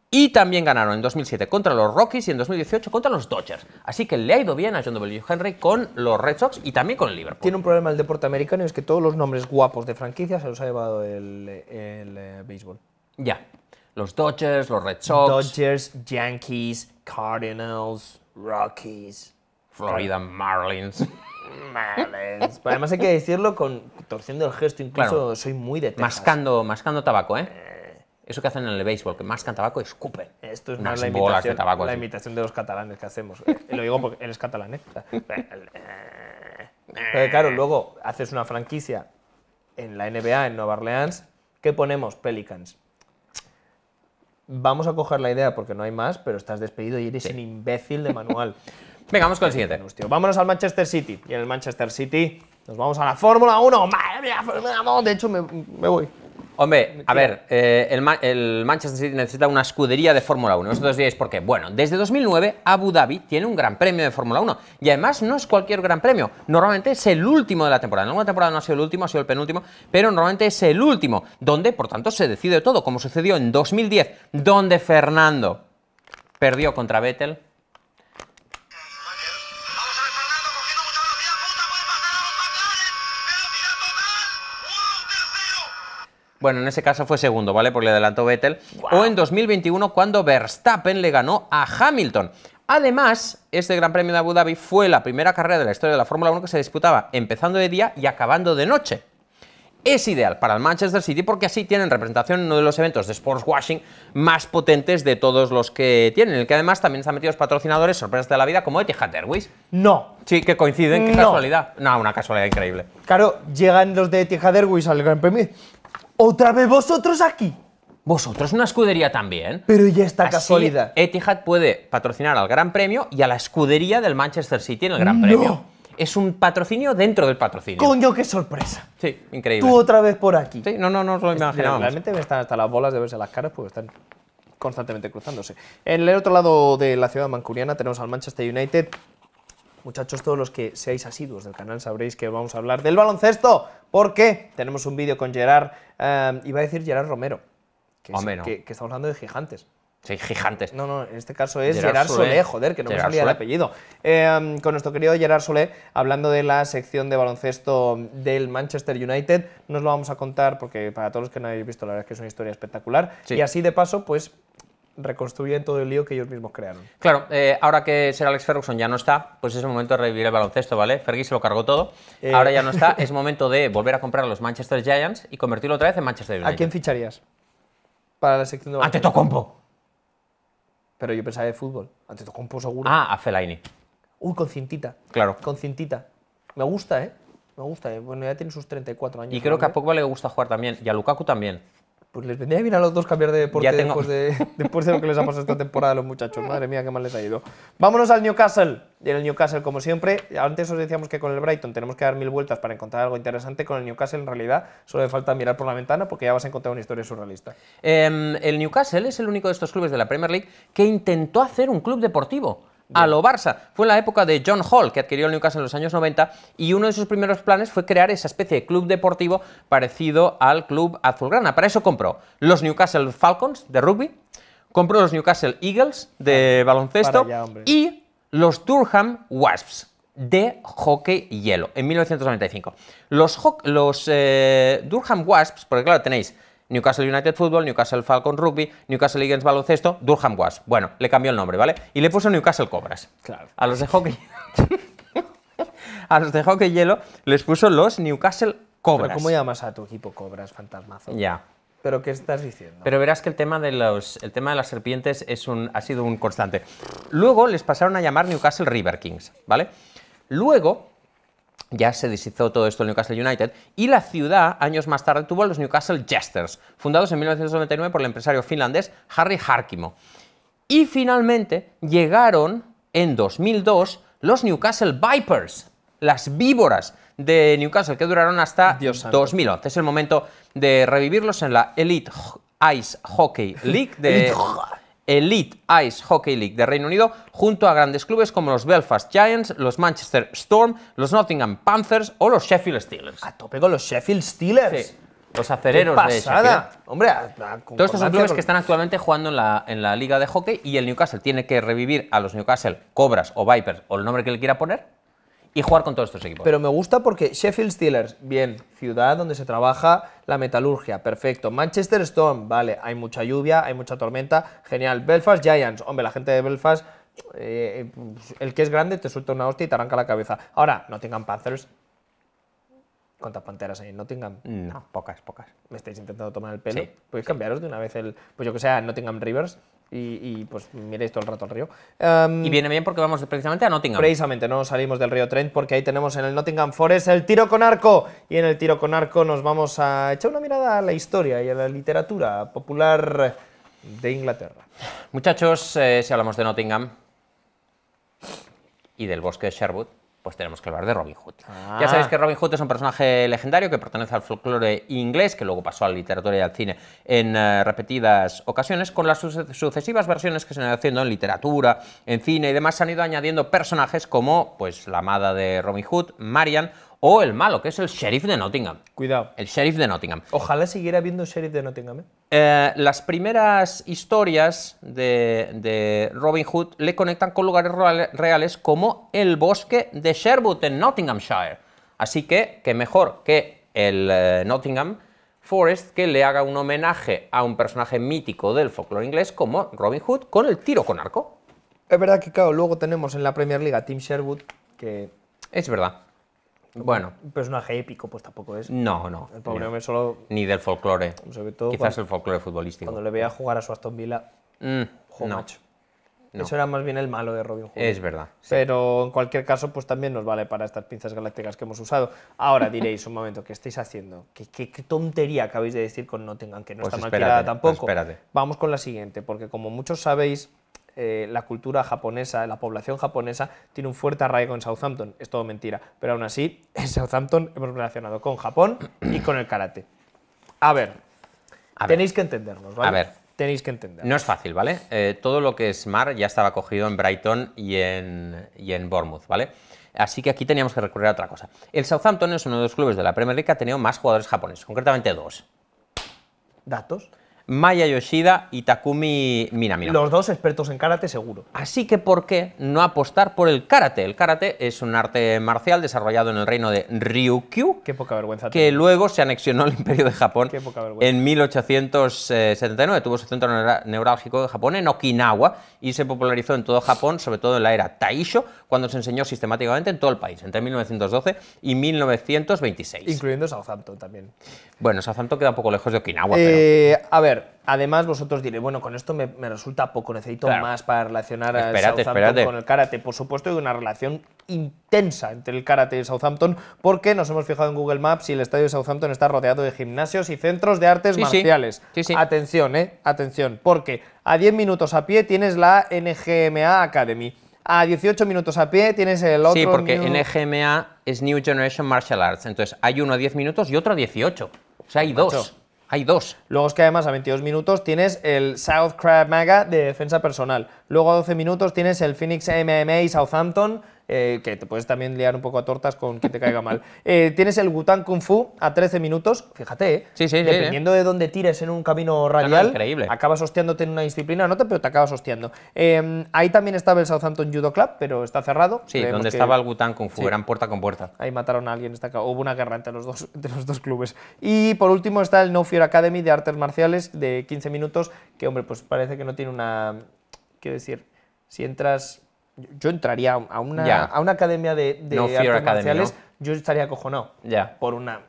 Y también ganaron en 2007 contra los Rockies y en 2018 contra los Dodgers. Así que le ha ido bien a John W. Henry con los Red Sox y también con el Liverpool. Tiene un problema el deporte americano es que todos los nombres guapos de franquicias se los ha llevado el, el eh, béisbol. Ya. Los Dodgers, los Red Sox. Dodgers, Yankees, Cardinals, Rockies. Florida Marlins. Marlins. además hay que decirlo con torciendo el gesto, incluso soy muy de Mascando, mascando tabaco, ¿eh? ¿eh? Eso que hacen en el béisbol, que mascan tabaco y escupen. Esto es más la imitación, de, la imitación de los catalanes que hacemos. Eh, lo digo porque es catalán, ¿eh? claro, luego haces una franquicia en la NBA, en Nueva Orleans, ¿qué ponemos? Pelicans. Vamos a coger la idea porque no hay más, pero estás despedido y eres un imbécil de manual. Venga, vamos con el siguiente. Vámonos al Manchester City. Y en el Manchester City nos vamos a la Fórmula 1. ¡Madre mía, Fórmula 1! De hecho, me, voy. Hombre, a ver, eh, el, Manchester City necesita una escudería de Fórmula 1. Vosotros diréis, ¿por qué? Bueno, desde 2009 Abu Dhabi tiene un gran premio de Fórmula 1. Y además no es cualquier gran premio. Normalmente es el último de la temporada. En alguna temporada no ha sido el último, ha sido el penúltimo. Pero normalmente es el último, donde, por tanto, se decide todo, como sucedió en 2010, donde Fernando perdió contra Vettel Bueno, en ese caso fue segundo, ¿vale? Porque le adelantó Vettel. O en 2021, cuando Verstappen le ganó a Hamilton. Además, este Gran Premio de Abu Dhabi fue la primera carrera de la historia de la Fórmula 1 que se disputaba empezando de día y acabando de noche. Es ideal para el Manchester City porque así tienen representación en uno de los eventos de sports washing más potentes de todos los que tienen, el que además también metido los patrocinadores sorpresas de la vida como Etihad Airways. No. Sí, que coinciden, qué casualidad. No, una casualidad increíble. Claro, llegan los de Etihad Airways al Gran Premio ¿Otra vez vosotros aquí? Vosotros una escudería también. Pero ya está casualidad. Etihad puede patrocinar al Gran Premio y a la escudería del Manchester City en el Gran Premio. Es un patrocinio dentro del patrocinio. Coño, qué sorpresa. Sí, increíble. Tú otra vez por aquí. Sí, no, no, no os lo imaginábamos. Realmente están hasta las bolas de verse las caras porque están constantemente cruzándose. En el otro lado de la ciudad mancuniana tenemos al Manchester United Muchachos, todos los que seáis asiduos del canal sabréis que vamos a hablar del baloncesto, porque tenemos un vídeo con Gerard, eh, iba a decir Gerard Romero, que, estamos hablando de gigantes. Sí, gigantes. No, no, en este caso es Gerard, Solé. joder, que no me salía el apellido. Eh, con nuestro querido Gerard Solé, hablando de la sección de baloncesto del Manchester United, nos lo vamos a contar porque para todos los que no habéis visto, la verdad es que es una historia espectacular. Y así de paso, pues reconstruyen todo el lío que ellos mismos crearon. Claro, eh, ahora que ser Alex Ferguson ya no está, pues es el momento de revivir el baloncesto, ¿vale? Fergie se lo cargó todo, eh. ahora ya no está, es momento de volver a comprar a los Manchester Giants y convertirlo otra vez en Manchester United. ¿A quién ficharías? Para la sección de... Ante Tocompo. Pero yo pensaba de fútbol. Ante Tocompo seguro. Ah, a Fellaini. Uy, con cintita. Claro. Con cintita. Me gusta, ¿eh? Me gusta, ¿eh? Bueno, ya tiene sus 34 años. Y creo que a Pogba le gusta jugar también, y a Lukaku también. Pues les vendría bien a los dos cambiar de deporte después, de, lo que les ha pasado esta temporada a los muchachos. Madre mía, qué mal les ha ido. Vámonos al Newcastle. En el Newcastle, como siempre, antes os decíamos que con el Brighton tenemos que dar mil vueltas para encontrar algo interesante. Con el Newcastle, en realidad, solo le falta mirar por la ventana porque ya vas a encontrar una historia surrealista. Em, el Newcastle es el único de estos clubes de la Premier League que intentó hacer un club deportivo a lo Barça. Fue en la época de John Hall, que adquirió el Newcastle en los años 90, y uno de sus primeros planes fue crear esa especie de club deportivo parecido al club azulgrana. Para eso compró los Newcastle Falcons de rugby, compró los Newcastle Eagles de baloncesto y los Durham Wasps de hockey hielo en 1995. Los, los eh, Durham Wasps, porque claro, tenéis Newcastle United Football, Newcastle Falcon Rugby, Newcastle Eagles Baloncesto, Durham Was. Bueno, le cambió el nombre, ¿vale? Y le puso Newcastle Cobras. Claro. A los de hockey. a los de hockey hielo les puso los Newcastle Cobras. ¿Cómo llamas a tu equipo Cobras, fantasmazo? Ya. ¿Pero qué estás diciendo? Pero verás que el tema de, el tema de las serpientes es un, ha sido un constante. Luego les pasaron a llamar Newcastle River Kings, ¿vale? Luego ya se deshizo todo esto el Newcastle United, y la ciudad años más tarde tuvo a los Newcastle Jesters, fundados en 1999 por el empresario finlandés Harry Harkimo. Y finalmente llegaron en 2002 los Newcastle Vipers, las víboras de Newcastle, que duraron hasta 2011. Es el momento de revivirlos en la Elite Ice Hockey League de... Elite Ice Hockey League de Reino Unido, junto a grandes clubes como los Belfast Giants, los Manchester Storm, los Nottingham Panthers o los Sheffield Steelers. A tope con los Sheffield Steelers. Los acereros de Sheffield. Hombre, Todos estos son clubes que están actualmente jugando la, en la liga de hockey y el Newcastle tiene que revivir a los Newcastle Cobras o Vipers o el nombre que le quiera poner y jugar con todos estos equipos. Pero me gusta porque Sheffield Steelers, bien, ciudad donde se trabaja la metalurgia, perfecto. Manchester Storm, vale, hay mucha lluvia, hay mucha tormenta, genial. Belfast Giants, hombre, la gente de Belfast eh, pues, el que es grande te suelta una hostia y te arranca la cabeza. Ahora, no tengan Panthers. ¿Cuántas panteras hay? No tengan. No, pocas, pocas. Me estáis intentando tomar el pelo. Sí. Podéis cambiaros de una vez el. Pues yo que sea, no tengan Rivers y, pues miréis todo el rato el río. y em, viene bien porque vamos precisamente a Nottingham. Precisamente, no salimos del río Trent porque ahí tenemos en el Nottingham Forest el tiro con arco. Y en el tiro con arco nos vamos a echar una mirada a la historia y a la literatura popular de Inglaterra. Muchachos, eh, si hablamos de Nottingham y del bosque de Sherwood, pues tenemos que hablar de Robin Hood. Ya ah. sabéis que Robin Hood es un personaje legendario que pertenece al folclore inglés, que luego pasó a la literatura y al cine en eh, repetidas ocasiones, con las sucesivas versiones que se han ido haciendo en literatura, en cine y demás, se han ido añadiendo personajes como pues, la amada de Robin Hood, Marian, o el malo, que es el sheriff de Nottingham. Cuidado. El sheriff de Nottingham. Ojalá siguiera viendo sheriff de Nottingham. ¿eh? Eh, las primeras historias de, Robin Hood le conectan con lugares reales como el bosque de Sherwood en Nottinghamshire. Así que, que mejor que el eh, Nottingham Forest que le haga un homenaje a un personaje mítico del folclore inglés como Robin Hood con el tiro con arco. Es verdad que, claro, luego tenemos en la Premier League a Tim Sherwood, que... Es verdad bueno. Un personaje épico, pues tampoco es. No, no. El solo. Ni del folclore. Sobre todo Quizás el folclore futbolístico. Cuando le veía jugar a su Aston Villa. Mm, no. Eso era más bien el malo de Robin Hood. Es verdad. Pero en cualquier caso, pues también nos vale para estas pinzas galácticas que hemos usado. Ahora diréis un momento, ¿qué estáis haciendo? ¿Qué, qué, tontería acabáis de decir con no tengan, que no pues está mal tirada pues tampoco? Pues espérate. Vamos con la siguiente, porque como muchos sabéis, eh, la cultura japonesa, la población japonesa tiene un fuerte arraigo en Southampton. Es todo mentira. Pero aún así, en Southampton hemos relacionado con Japón y con el karate. A ver, tenéis que entendernos, ¿vale? A ver tenéis que entender. No es fácil, ¿vale? Eh, todo lo que es mar ya estaba cogido en Brighton y en, y en Bournemouth, ¿vale? Así que aquí teníamos que recurrir a otra cosa. El Southampton es uno de los clubes de la Premier League que ha tenido más jugadores japoneses, concretamente dos. ¿Datos? Maya Yoshida y Takumi Minamino. Los dos expertos en karate seguro. Así que ¿por qué no apostar por el karate? El karate es un arte marcial desarrollado en el reino de Ryukyu. Qué poca vergüenza. Que luego se anexionó al Imperio de Japón en 1879. Tuvo su centro neurálgico de Japón en Okinawa y se popularizó en todo Japón, sobre todo en la era Taisho, cuando se enseñó sistemáticamente en todo el país, entre 1912 y 1926. Incluyendo Southampton también. Bueno, Southampton queda un poco lejos de Okinawa. Eh, a ver, además vosotros diréis, bueno, con esto me, resulta poco, necesito más para relacionar a Southampton con el karate. Por supuesto, hay una relación intensa entre el karate y Southampton, porque nos hemos fijado en Google Maps y el estadio de Southampton está rodeado de gimnasios y centros de artes marciales. Atención, eh, atención, porque a 10 minutos a pie tienes la NGMA Academy a 18 minutos a pie tienes el otro. Sí, porque NGMA es New Generation Martial Arts. Entonces hay uno a 10 minutos y otro a 18. O sea, hay dos. Hay dos. Luego es que además a 22 minutos tienes el South Crab Maga de defensa personal. Luego a 12 minutos tienes el Phoenix MMA Southampton eh, que te puedes también liar un poco a tortas con quien te caiga mal. Eh, tienes el Gutan Kung Fu a 13 minutos, fíjate, eh, sí, dependiendo de dónde tires en un camino radial, acabas hostiándote en una disciplina, no te, pero te acabas hostiando. Em, ahí también estaba el Southampton Judo Club, pero está cerrado. Sí, donde estaba el Gutan Kung Fu, eran puerta con puerta. Ahí mataron a alguien, está hubo una guerra entre los, dos, entre los dos clubes. Y por último está el No Fear Academy de artes marciales de 15 minutos, que hombre, pues parece que no tiene una... Quiero decir, si entras yo entraría a una, a una academia de, no artes yo estaría acojonado por una...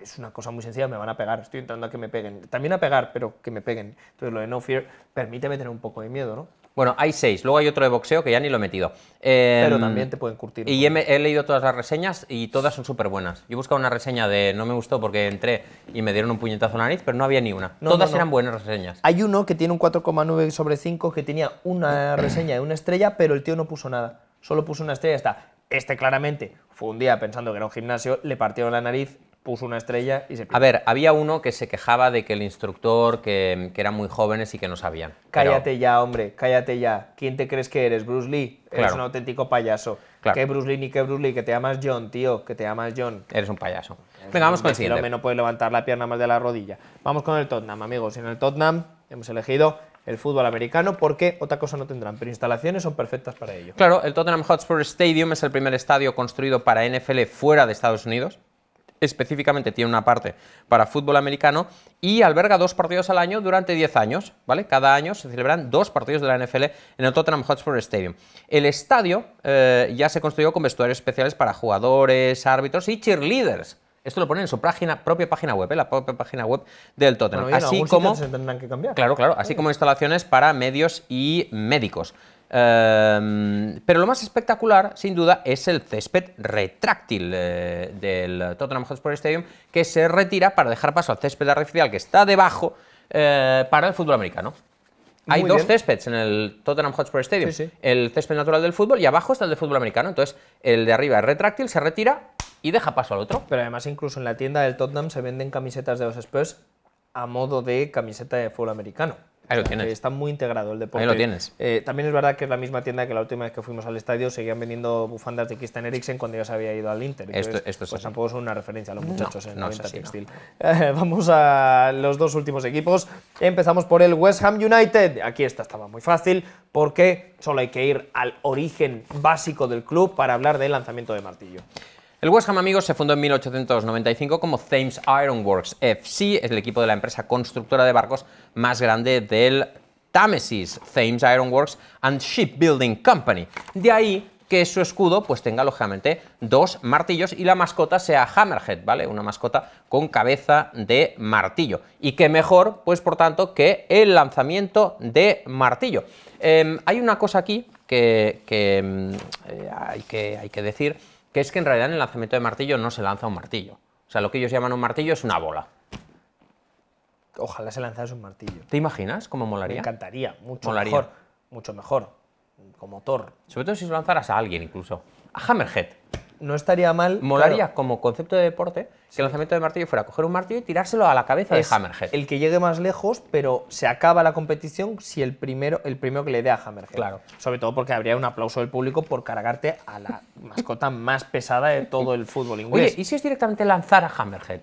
Es una cosa muy sencilla, me van a pegar, estoy intentando a que me peguen. También a pegar, pero que me peguen. Entonces lo de no fear permíteme tener un poco de miedo, ¿no? Bueno, hay seis. Luego hay otro de boxeo que ya ni lo he metido. Pero em, también te pueden curtir. Y he, leído todas las reseñas y todas son súper buenas. Yo he una reseña de no me gustó porque entré y me dieron un puñetazo en la nariz, pero no había ni una. todas eran buenas reseñas. Hay uno que tiene un 4,9 sobre 5 que tenía una reseña de una estrella, pero el tío no puso nada. Solo puso una estrella y está. Este claramente fue un día pensando que era un gimnasio, le partieron la nariz, puso una estrella y se A ver, había uno que se quejaba de que el instructor, que, eran muy jóvenes y que no sabían. Cállate ya, hombre, cállate ya. ¿Quién te crees que eres? Bruce Lee. Eres un auténtico payaso. Que Bruce Lee ni que Bruce Lee, que te llamas John, tío, que te llamas John. Eres un payaso. Venga, vamos con el siguiente. no puedes levantar la pierna más de la rodilla. Vamos con el Tottenham, amigos. En el Tottenham hemos elegido el fútbol americano porque otra cosa no tendrán, pero instalaciones son perfectas para ello. Claro, el Tottenham Hotspur Stadium es el primer estadio construido para NFL fuera de Estados Unidos específicamente tiene una parte para fútbol americano y alberga dos partidos al año durante 10 años, ¿vale? Cada año se celebran dos partidos de la NFL en el Tottenham Hotspur Stadium. El estadio eh, ya se construyó con vestuarios especiales para jugadores, árbitros y cheerleaders. Esto lo ponen en su página, propia página web, ¿eh? la propia página web del Tottenham. así como, Claro, claro, así como instalaciones para medios y médicos. Em, pero lo más espectacular, sin duda, es el césped retráctil eh, del Tottenham Hotspur Stadium, que se retira para dejar paso al césped artificial que está debajo eh, para el fútbol americano. Hay dos céspedes en el Tottenham Hotspur Stadium. El césped natural del fútbol y abajo está el del fútbol americano. Entonces, el de arriba es retráctil, se retira y deja paso al otro. Pero además, incluso en la tienda del Tottenham se venden camisetas de los Spurs a modo de camiseta de fútbol americano. Eh, está muy integrado el deporte. Ahí lo tienes. Eh, también es verdad que es la misma tienda que la última vez que fuimos al estadio seguían vendiendo bufandas de Christian Eriksen cuando ya se había ido al Inter. pues tampoco es una referencia a los muchachos en textil. Vamos a los dos últimos equipos. Empezamos por el West Ham United. Aquí esta estaba muy fácil porque solo hay que ir al origen básico del club para hablar del lanzamiento de martillo. El West Ham, amigos, se fundó en 1895 como Thames Ironworks FC, es el equipo de la empresa constructora de barcos más grande del Támesis, Thames Ironworks and Shipbuilding Company. De ahí que su escudo pues tenga lógicamente dos martillos y la mascota sea Hammerhead, ¿vale? Una mascota con cabeza de martillo. Y que mejor, pues por tanto, que el lanzamiento de martillo. Em, hay una cosa aquí que em, eh, hay que decir que es que en realidad en el lanzamiento de martillo no se lanza un martillo. O sea, lo que ellos llaman un martillo es una bola. Ojalá se lanzase un martillo. ¿Te imaginas cómo molaría? Me encantaría, mucho mejor, mucho mejor, como Thor. Sobre todo si lo lanzaras a alguien incluso, a Hammerhead no estaría mal. Molaría como concepto de deporte que el lanzamiento de martillo fuera coger un martillo y tirárselo a la cabeza de Hammerhead. El que llegue más lejos, pero se acaba la competición si el primero, el primero que le dé a Hammerhead. Claro. Sobre todo porque habría un aplauso del público por cargarte a la mascota más pesada de todo el fútbol inglés. ¿y si es directamente lanzar a Hammerhead?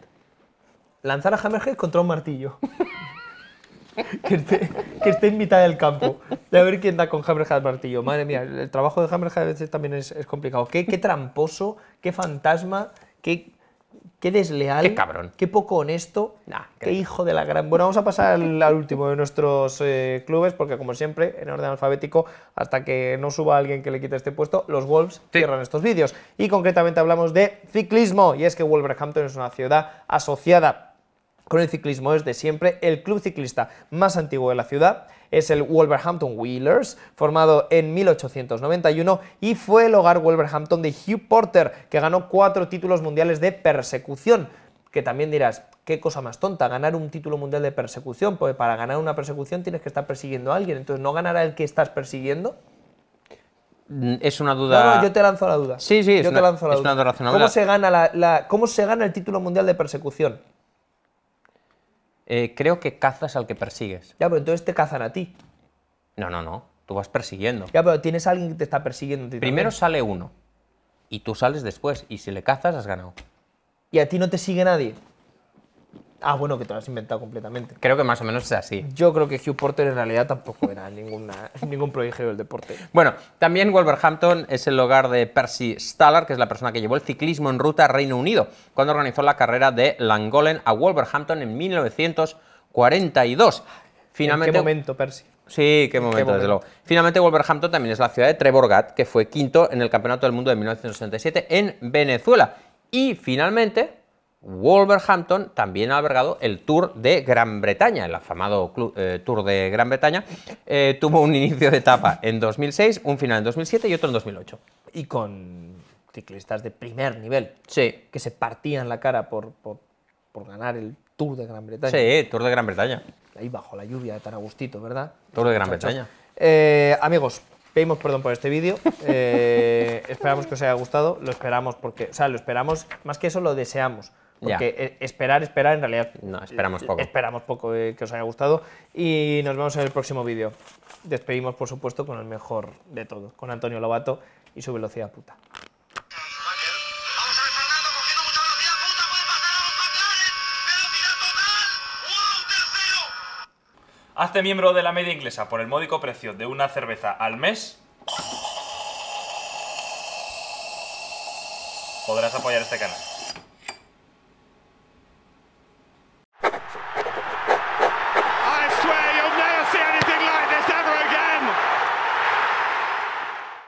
Lanzar a Hammerhead contra un martillo que, esté, que esté en mitad del campo. De a ver quién da con Hammerhead martillo. Madre mía, el trabajo de Hammerhead a veces también es, complicado. Qué, qué, tramposo, qué fantasma, qué, qué desleal. Qué cabrón. Qué poco honesto. qué hijo de la gran. Bueno, vamos a pasar al, último de nuestros eh, clubes, porque como siempre, en orden alfabético, hasta que no suba alguien que le quite este puesto, los Wolves cierran estos vídeos. Y concretamente hablamos de ciclismo. Y es que Wolverhampton es una ciudad asociada con el ciclismo de siempre. El club ciclista más antiguo de la ciudad es el Wolverhampton Wheelers, formado en 1891 y fue el hogar Wolverhampton de Hugh Porter, que ganó cuatro títulos mundiales de persecución. Que también dirás, qué cosa más tonta, ganar un título mundial de persecución, porque para ganar una persecución tienes que estar persiguiendo a alguien, entonces no ganará el que estás persiguiendo. Mm, es una duda. No, yo te lanzo la duda. Sí, sí, yo es, te una, lanzo la duda. razonable. ¿Cómo se, gana ¿Cómo se gana el título mundial de persecución? Eh, creo que cazas al que persigues. Ya, pero entonces te cazan a ti. No, no, no. Tú vas persiguiendo. Ya, pero tienes alguien que te está persiguiendo. Primero sale uno. Y tú sales después. Y si le cazas, has ganado. ¿Y a ti no te sigue nadie? Ah, bueno, que te lo has inventado completamente. Creo que más o menos es así. Yo creo que Hugh Porter en realidad tampoco era ninguna, ningún prodigio del deporte. Bueno, también Wolverhampton es el hogar de Percy Stallard, que es la persona que llevó el ciclismo en ruta a Reino Unido, cuando organizó la carrera de Langollen a Wolverhampton en 1942. Finalmente, qué momento, Percy? Sí, qué momento, desde luego. Finalmente, Wolverhampton también es la ciudad de Treborgat, que fue quinto en el Campeonato del Mundo de 1967 en Venezuela. Y finalmente, Wolverhampton también ha albergado el Tour de Gran Bretaña, el afamado eh, Tour de Gran Bretaña. Eh, tuvo un inicio de etapa en 2006, un final en 2007 y otro en 2008. Y con ciclistas de primer nivel. Sí. Que se partían la cara por, ganar el Tour de Gran Bretaña. Sí, Tour de Gran Bretaña. Ahí bajo la lluvia tan Taragustito, ¿verdad? Tour de Gran Bretaña. Eh, amigos, pedimos perdón por este vídeo. esperamos que os haya gustado. Lo esperamos porque, o sea, lo esperamos, más que eso, lo deseamos porque eh, esperar, esperar, en realidad... No, esperamos poco. Esperamos poco que os haya gustado. Y nos vemos en el próximo vídeo. Despedimos, por supuesto, con el mejor de todos, con Antonio Lobato y su velocidad puta. Hazte miembro de la media inglesa por el módico precio de una cerveza al mes. Podrás apoyar este canal.